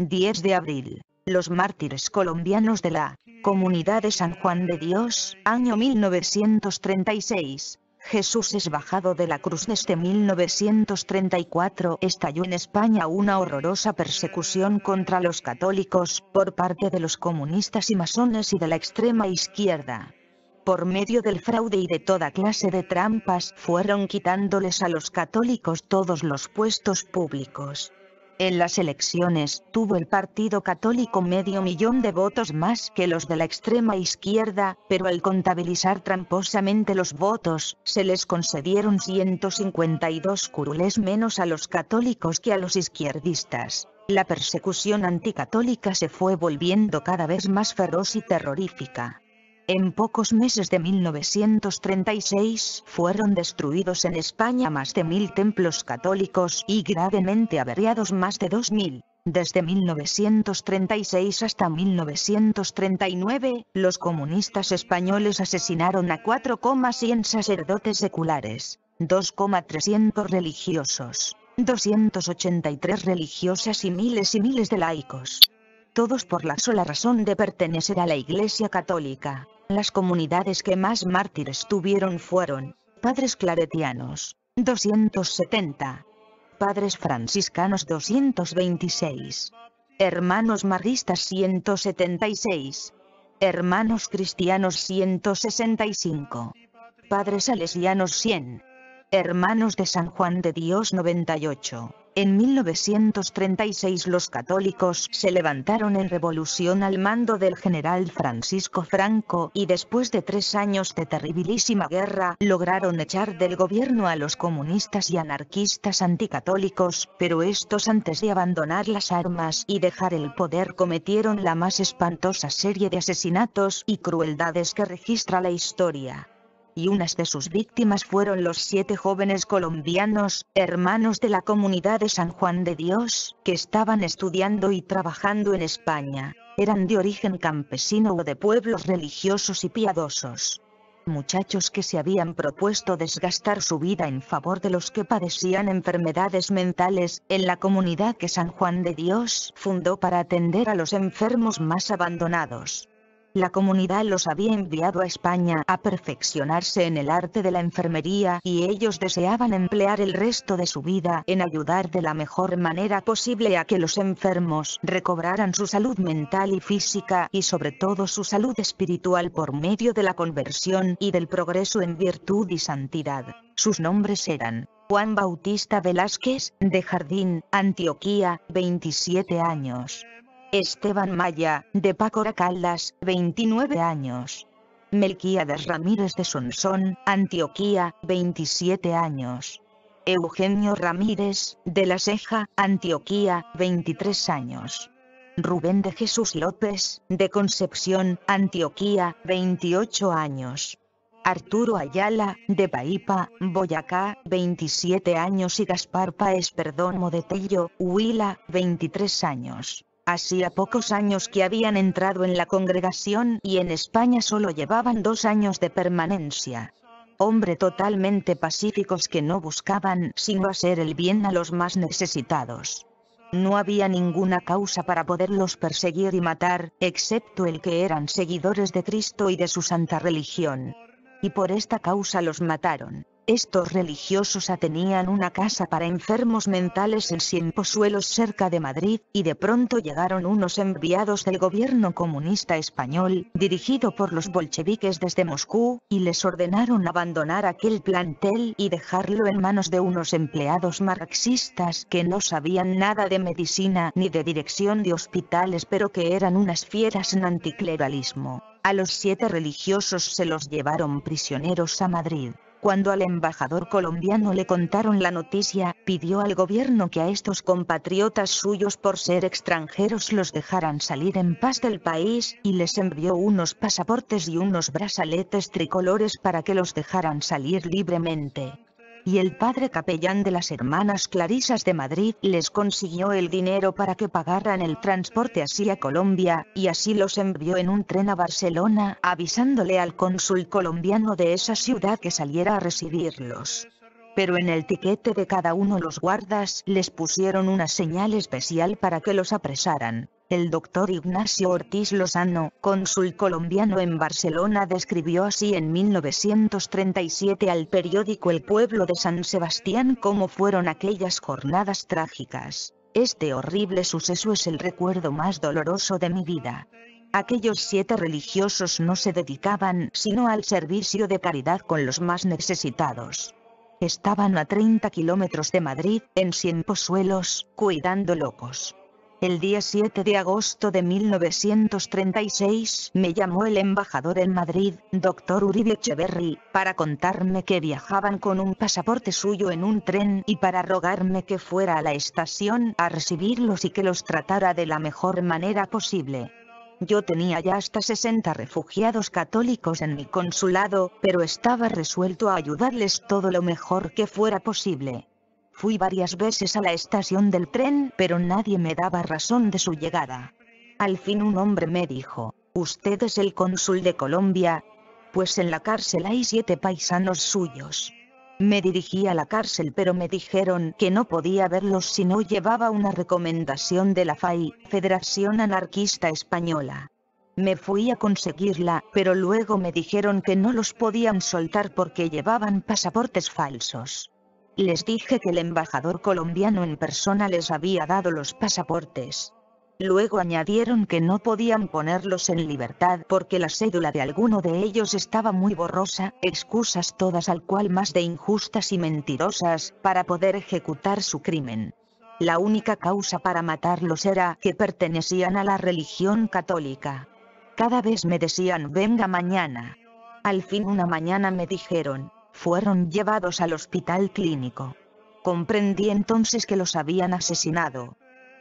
10 de abril. Los mártires colombianos de la Comunidad de San Juan de Dios, año 1936. Jesús es bajado de la cruz desde 1934. Estalló en España una horrorosa persecución contra los católicos, por parte de los comunistas y masones y de la extrema izquierda. Por medio del fraude y de toda clase de trampas, fueron quitándoles a los católicos todos los puestos públicos. En las elecciones, tuvo el Partido Católico medio millón de votos más que los de la extrema izquierda, pero al contabilizar tramposamente los votos, se les concedieron 152 curules menos a los católicos que a los izquierdistas. La persecución anticatólica se fue volviendo cada vez más feroz y terrorífica. En pocos meses de 1936 fueron destruidos en España más de mil templos católicos y gravemente averiados más de 2.000. Desde 1936 hasta 1939, los comunistas españoles asesinaron a 4,100 sacerdotes seculares, 2,300 religiosos, 283 religiosas y miles y miles de laicos. Todos por la sola razón de pertenecer a la Iglesia Católica. Las comunidades que más mártires tuvieron fueron, padres claretianos, 270, padres franciscanos 226, hermanos Maristas 176, hermanos cristianos 165, padres salesianos 100, hermanos de San Juan de Dios 98, en 1936 los católicos se levantaron en revolución al mando del general Francisco Franco y después de tres años de terribilísima guerra lograron echar del gobierno a los comunistas y anarquistas anticatólicos, pero estos antes de abandonar las armas y dejar el poder cometieron la más espantosa serie de asesinatos y crueldades que registra la historia y unas de sus víctimas fueron los siete jóvenes colombianos, hermanos de la comunidad de San Juan de Dios, que estaban estudiando y trabajando en España. Eran de origen campesino o de pueblos religiosos y piadosos muchachos que se habían propuesto desgastar su vida en favor de los que padecían enfermedades mentales, en la comunidad que San Juan de Dios fundó para atender a los enfermos más abandonados. La comunidad los había enviado a España a perfeccionarse en el arte de la enfermería y ellos deseaban emplear el resto de su vida en ayudar de la mejor manera posible a que los enfermos recobraran su salud mental y física y sobre todo su salud espiritual por medio de la conversión y del progreso en virtud y santidad. Sus nombres eran Juan Bautista Velázquez, de Jardín, Antioquía, 27 años. Esteban Maya, de Pácora Caldas, 29 años. Melquíades Ramírez de Sonsón, Antioquía, 27 años. Eugenio Ramírez, de La Ceja, Antioquía, 23 años. Rubén de Jesús López, de Concepción, Antioquía, 28 años. Arturo Ayala, de Paipa, Boyacá, 27 años y Gaspar Paez Perdomo de Tello, Huila, 23 años. Hacía pocos años que habían entrado en la congregación y en España solo llevaban dos años de permanencia. Hombre totalmente pacíficos que no buscaban sino hacer el bien a los más necesitados. No había ninguna causa para poderlos perseguir y matar, excepto el que eran seguidores de Cristo y de su santa religión. Y por esta causa los mataron. Estos religiosos atenían una casa para enfermos mentales en posuelos cerca de Madrid, y de pronto llegaron unos enviados del gobierno comunista español, dirigido por los bolcheviques desde Moscú, y les ordenaron abandonar aquel plantel y dejarlo en manos de unos empleados marxistas que no sabían nada de medicina ni de dirección de hospitales pero que eran unas fieras en anticleralismo. A los siete religiosos se los llevaron prisioneros a Madrid. Cuando al embajador colombiano le contaron la noticia, pidió al gobierno que a estos compatriotas suyos por ser extranjeros los dejaran salir en paz del país, y les envió unos pasaportes y unos brazaletes tricolores para que los dejaran salir libremente y el padre capellán de las hermanas Clarisas de Madrid les consiguió el dinero para que pagaran el transporte así a Colombia, y así los envió en un tren a Barcelona, avisándole al cónsul colombiano de esa ciudad que saliera a recibirlos pero en el tiquete de cada uno los guardas les pusieron una señal especial para que los apresaran. El doctor Ignacio Ortiz Lozano, cónsul colombiano en Barcelona, describió así en 1937 al periódico El Pueblo de San Sebastián cómo fueron aquellas jornadas trágicas. Este horrible suceso es el recuerdo más doloroso de mi vida. Aquellos siete religiosos no se dedicaban sino al servicio de caridad con los más necesitados. Estaban a 30 kilómetros de Madrid, en posuelos, cuidando locos. El día 7 de agosto de 1936 me llamó el embajador en Madrid, doctor Uribe Echeverry, para contarme que viajaban con un pasaporte suyo en un tren y para rogarme que fuera a la estación a recibirlos y que los tratara de la mejor manera posible. Yo tenía ya hasta 60 refugiados católicos en mi consulado, pero estaba resuelto a ayudarles todo lo mejor que fuera posible. Fui varias veces a la estación del tren, pero nadie me daba razón de su llegada. Al fin un hombre me dijo, ¿usted es el cónsul de Colombia? Pues en la cárcel hay siete paisanos suyos. Me dirigí a la cárcel pero me dijeron que no podía verlos si no llevaba una recomendación de la FAI, Federación Anarquista Española. Me fui a conseguirla, pero luego me dijeron que no los podían soltar porque llevaban pasaportes falsos. Les dije que el embajador colombiano en persona les había dado los pasaportes. Luego añadieron que no podían ponerlos en libertad porque la cédula de alguno de ellos estaba muy borrosa, excusas todas al cual más de injustas y mentirosas, para poder ejecutar su crimen. La única causa para matarlos era que pertenecían a la religión católica. Cada vez me decían venga mañana. Al fin una mañana me dijeron, fueron llevados al hospital clínico. Comprendí entonces que los habían asesinado.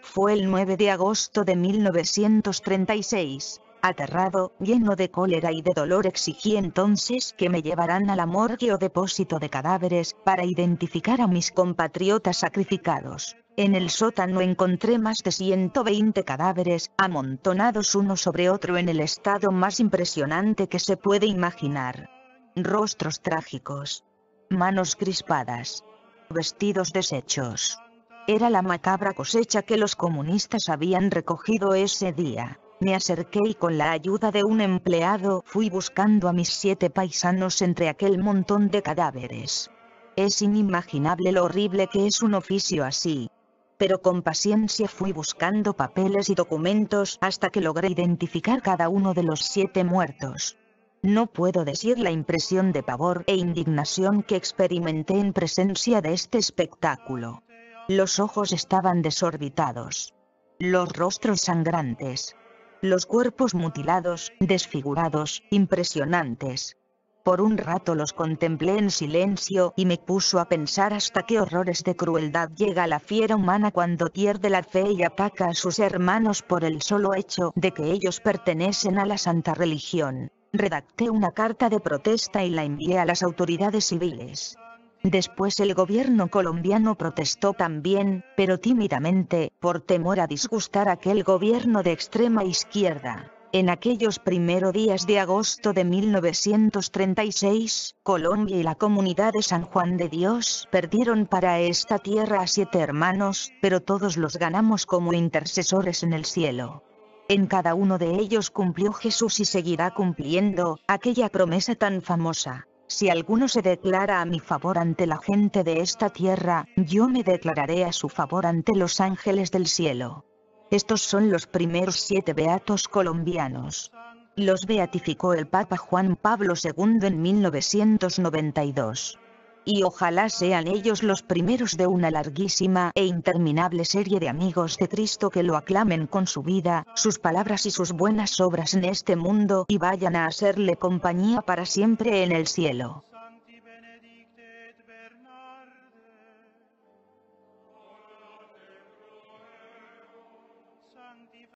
Fue el 9 de agosto de 1936. Aterrado, lleno de cólera y de dolor exigí entonces que me llevaran a la morgue o depósito de cadáveres para identificar a mis compatriotas sacrificados. En el sótano encontré más de 120 cadáveres, amontonados uno sobre otro en el estado más impresionante que se puede imaginar. Rostros trágicos. Manos crispadas. Vestidos deshechos. Era la macabra cosecha que los comunistas habían recogido ese día. Me acerqué y con la ayuda de un empleado fui buscando a mis siete paisanos entre aquel montón de cadáveres. Es inimaginable lo horrible que es un oficio así. Pero con paciencia fui buscando papeles y documentos hasta que logré identificar cada uno de los siete muertos. No puedo decir la impresión de pavor e indignación que experimenté en presencia de este espectáculo. Los ojos estaban desorbitados. Los rostros sangrantes. Los cuerpos mutilados, desfigurados, impresionantes. Por un rato los contemplé en silencio y me puso a pensar hasta qué horrores de crueldad llega la fiera humana cuando pierde la fe y ataca a sus hermanos por el solo hecho de que ellos pertenecen a la santa religión. Redacté una carta de protesta y la envié a las autoridades civiles. Después el gobierno colombiano protestó también, pero tímidamente, por temor a disgustar aquel gobierno de extrema izquierda. En aquellos primeros días de agosto de 1936, Colombia y la comunidad de San Juan de Dios perdieron para esta tierra a siete hermanos, pero todos los ganamos como intercesores en el cielo. En cada uno de ellos cumplió Jesús y seguirá cumpliendo aquella promesa tan famosa. Si alguno se declara a mi favor ante la gente de esta tierra, yo me declararé a su favor ante los ángeles del cielo. Estos son los primeros siete beatos colombianos. Los beatificó el Papa Juan Pablo II en 1992 y ojalá sean ellos los primeros de una larguísima e interminable serie de amigos de Cristo que lo aclamen con su vida, sus palabras y sus buenas obras en este mundo y vayan a hacerle compañía para siempre en el cielo.